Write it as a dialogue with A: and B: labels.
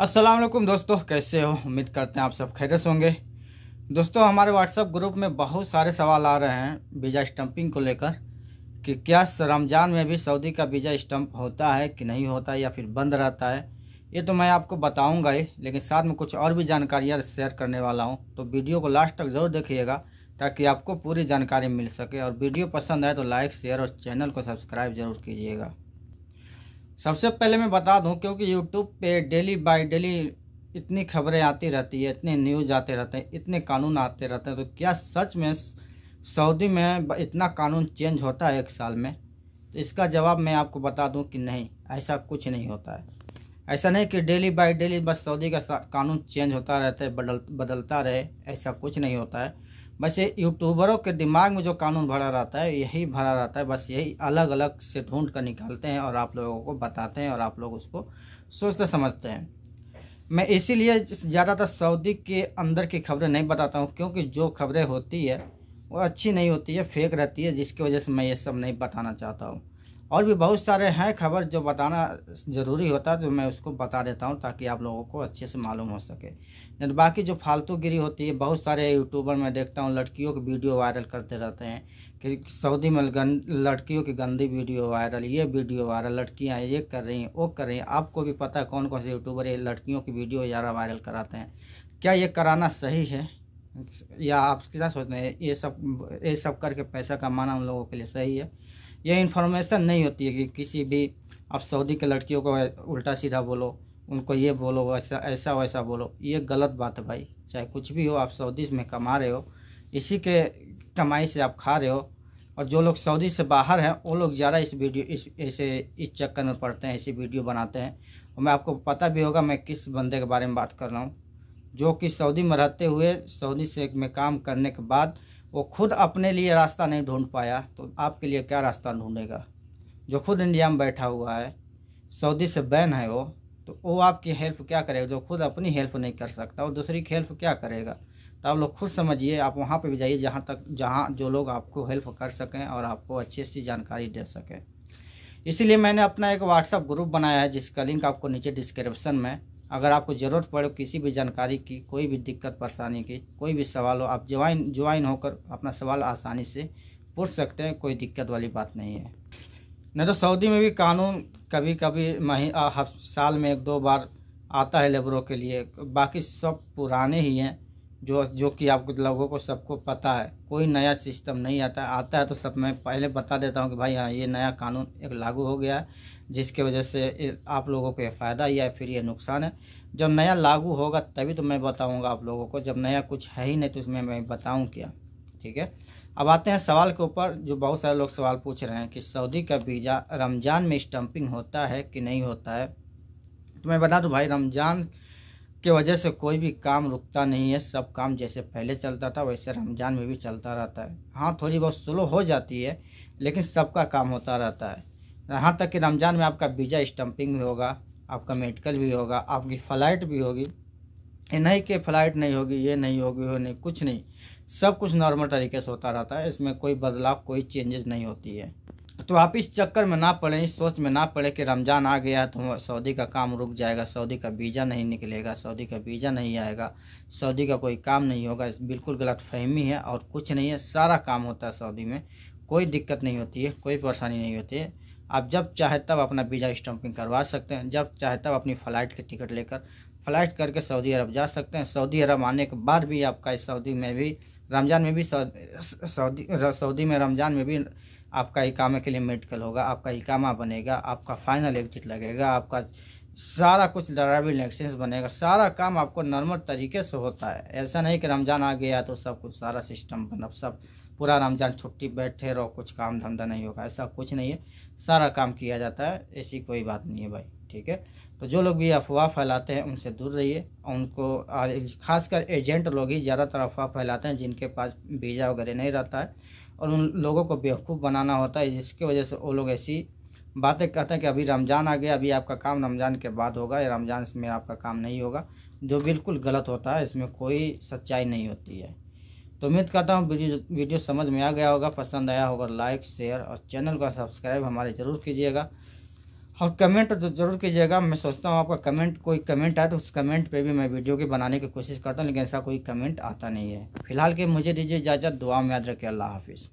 A: असलम दोस्तों कैसे हो उम्मीद करते हैं आप सब खैरस होंगे दोस्तों हमारे व्हाट्सअप ग्रुप में बहुत सारे सवाल आ रहे हैं वीज़ा स्टम्पिंग को लेकर कि क्या रमज़ान में भी सऊदी का वीज़ा स्टम्प होता है कि नहीं होता है या फिर बंद रहता है ये तो मैं आपको बताऊंगा ही लेकिन साथ में कुछ और भी जानकारियाँ शेयर करने वाला हूँ तो वीडियो को लास्ट तक ज़रूर देखिएगा ताकि आपको पूरी जानकारी मिल सके और वीडियो पसंद आए तो लाइक शेयर और चैनल को सब्सक्राइब ज़रूर कीजिएगा सबसे पहले मैं बता दूं क्योंकि यूट्यूब पे डेली बाय डेली इतनी खबरें आती रहती है इतने न्यूज आते रहते हैं इतने कानून आते रहते हैं तो क्या सच में सऊदी में इतना कानून चेंज होता है एक साल में तो इसका जवाब मैं आपको बता दूं कि नहीं ऐसा कुछ नहीं होता है ऐसा नहीं कि डेली बाय डेली बस सऊदी का कानून चेंज होता रहता है बदल बदलता रहे ऐसा कुछ नहीं होता है बस ये यूट्यूबरों के दिमाग में जो कानून भरा रहता है यही भरा रहता है बस यही अलग अलग से ढूंढ कर निकालते हैं और आप लोगों को बताते हैं और आप लोग उसको सोचते समझते हैं मैं इसीलिए ज़्यादातर सऊदी के अंदर की खबरें नहीं बताता हूँ क्योंकि जो खबरें होती है वो अच्छी नहीं होती है फेक रहती है जिसकी वजह से मैं ये सब नहीं बताना चाहता हूँ और भी बहुत सारे हैं खबर जो बताना ज़रूरी होता है तो मैं उसको बता देता हूँ ताकि आप लोगों को अच्छे से मालूम हो सके बाकी जो फालतू गिरी होती है बहुत सारे यूट्यूबर मैं देखता हूँ लड़कियों के वीडियो वायरल करते रहते हैं कि सऊदी में गन, लड़कियों की गंदी वीडियो वायरल ये वीडियो वायरल लड़कियाँ ये कर रही हैं वो कर रही हैं आपको भी पता है कौन कौन से यूट्यूबर ये लड़कियों की वीडियो ज़्यादा वायरल कराते हैं क्या ये कराना सही है या आप क्या सोचते हैं ये सब ये सब करके पैसा कमाना उन लोगों के लिए सही है यह इन्फॉर्मेशन नहीं होती है कि किसी भी आप सऊदी के लड़कियों को उल्टा सीधा बोलो उनको ये बोलो वैसा ऐसा वैसा बोलो ये गलत बात है भाई चाहे कुछ भी हो आप सऊदी में कमा रहे हो इसी के कमाई से आप खा रहे हो और जो लोग सऊदी से बाहर हैं वो लोग ज़्यादा इस वीडियो इस ऐसे इस चक्कर में पढ़ते हैं ऐसी वीडियो बनाते हैं और मैं आपको पता भी होगा मैं किस बंदे के बारे में बात कर रहा हूँ जो कि सऊदी में रहते हुए सऊदी से में काम करने के बाद वो खुद अपने लिए रास्ता नहीं ढूंढ पाया तो आपके लिए क्या रास्ता ढूंढेगा जो खुद इंडिया में बैठा हुआ है सऊदी से बैन है वो तो वो आपकी हेल्प क्या करेगा जो खुद अपनी हेल्प नहीं कर सकता वो दूसरी की हेल्प क्या करेगा तो आप लोग खुद समझिए आप वहाँ पे भी जाइए जहाँ तक जहाँ जो लोग आपको हेल्प कर सकें और आपको अच्छी अच्छी जानकारी दे सकें इसीलिए मैंने अपना एक व्हाट्सअप ग्रुप बनाया है जिसका लिंक आपको नीचे डिस्क्रिप्शन में अगर आपको ज़रूरत पड़े किसी भी जानकारी की कोई भी दिक्कत परेशानी की कोई भी सवाल हो आप ज्वाइन ज्वाइन होकर अपना सवाल आसानी से पूछ सकते हैं कोई दिक्कत वाली बात नहीं है नहीं तो सऊदी में भी कानून कभी कभी मही साल में एक दो बार आता है लेबरों के लिए बाकी सब पुराने ही हैं जो जो कि आपको लोगों को सबको पता है कोई नया सिस्टम नहीं आता है आता है तो सब मैं पहले बता देता हूँ कि भाई हाँ ये नया कानून एक लागू हो गया है जिसके वजह से आप लोगों को ये फ़ायदा या फिर ये नुकसान है जब नया लागू होगा तभी तो मैं बताऊँगा आप लोगों को जब नया कुछ है ही नहीं तो उसमें मैं बताऊँ क्या ठीक है अब आते हैं सवाल के ऊपर जो बहुत सारे लोग सवाल पूछ रहे हैं कि सऊदी का वीज़ा रमज़ान में स्टम्पिंग होता है कि नहीं होता है तो मैं बता दूँ भाई रमज़ान के वजह से कोई भी काम रुकता नहीं है सब काम जैसे पहले चलता था वैसे रमज़ान में भी चलता रहता है हाँ थोड़ी बहुत स्लो हो जाती है लेकिन सबका काम होता रहता है यहाँ तक कि रमज़ान में आपका वीज़ा स्टम्पिंग भी होगा आपका मेडिकल भी होगा आपकी फ़्लाइट भी होगी नहीं कि फ़्लाइट नहीं होगी ये नहीं होगी वो नहीं कुछ नहीं सब कुछ नॉर्मल तरीके से होता रहता है इसमें कोई बदलाव कोई चेंजेस नहीं होती है तो आप इस चक्कर में ना पड़े इस सोच में ना पड़े कि रमज़ान आ गया तो सऊदी का काम रुक जाएगा सऊदी का वीज़ा नहीं निकलेगा सऊदी का वीज़ा नहीं आएगा सऊदी का कोई काम नहीं होगा बिल्कुल गलत फहमी है और कुछ नहीं है सारा काम होता है सऊदी में कोई दिक्कत नहीं होती है कोई परेशानी नहीं होती है आप जब चाहे तब अपना वीज़ा स्टम्पिंग करवा सकते हैं जब चाहे तब अपनी फ़्लाइट की टिकट लेकर फ़्लाइट करके सऊदी अरब जा सकते हैं सऊदी अरब आने के बाद भी आपका इस सऊदी में भी रमज़ान में भी सऊदी सऊदी में रमज़ान में भी आपका इकामा के लिए मेडिकल होगा आपका इकामा बनेगा आपका फाइनल एग्जिट लगेगा आपका सारा कुछ ड्राइविंग लाइसेंस बनेगा सारा काम आपको नॉर्मल तरीके से होता है ऐसा नहीं कि रमज़ान आ गया तो सब कुछ सारा सिस्टम बना सब पूरा रमज़ान छुट्टी बैठे रहो कुछ काम धंधा नहीं होगा ऐसा कुछ नहीं है सारा काम किया जाता है ऐसी कोई बात नहीं है भाई ठीक है तो जो लोग भी अफवाह फैलाते हैं उनसे दूर रहिए उनको खासकर एजेंट लोग ही ज़्यादातर अफवाह फैलाते हैं जिनके पास वीज़ा वगैरह नहीं रहता है और उन लोगों को बेवकूफ़ बनाना होता है जिसकी वजह से वो लोग ऐसी बातें कहते हैं कि अभी रमज़ान आ गया अभी आपका काम रमज़ान के बाद होगा या रमज़ान में आपका काम नहीं होगा जो बिल्कुल गलत होता है इसमें कोई सच्चाई नहीं होती है तो उम्मीद करता हूँ वीडियो वीडियो समझ में आ गया होगा पसंद आया होगा लाइक शेयर और चैनल का सब्सक्राइब हमारे ज़रूर कीजिएगा और कमेंट तो ज़रूर कीजिएगा मैं सोचता हूँ आपका कमेंट कोई कमेंट आए तो उस कमेंट पे भी मैं वीडियो की बनाने की कोशिश करता हूँ लेकिन ऐसा कोई कमेंट आता नहीं है फिलहाल के मुझे दीजिए इजाज़त दुआ में याद रखिए अल्लाह हाफिज़